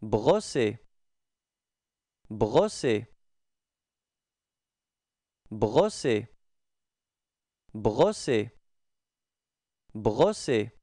brosser brosser brosser brosser brosser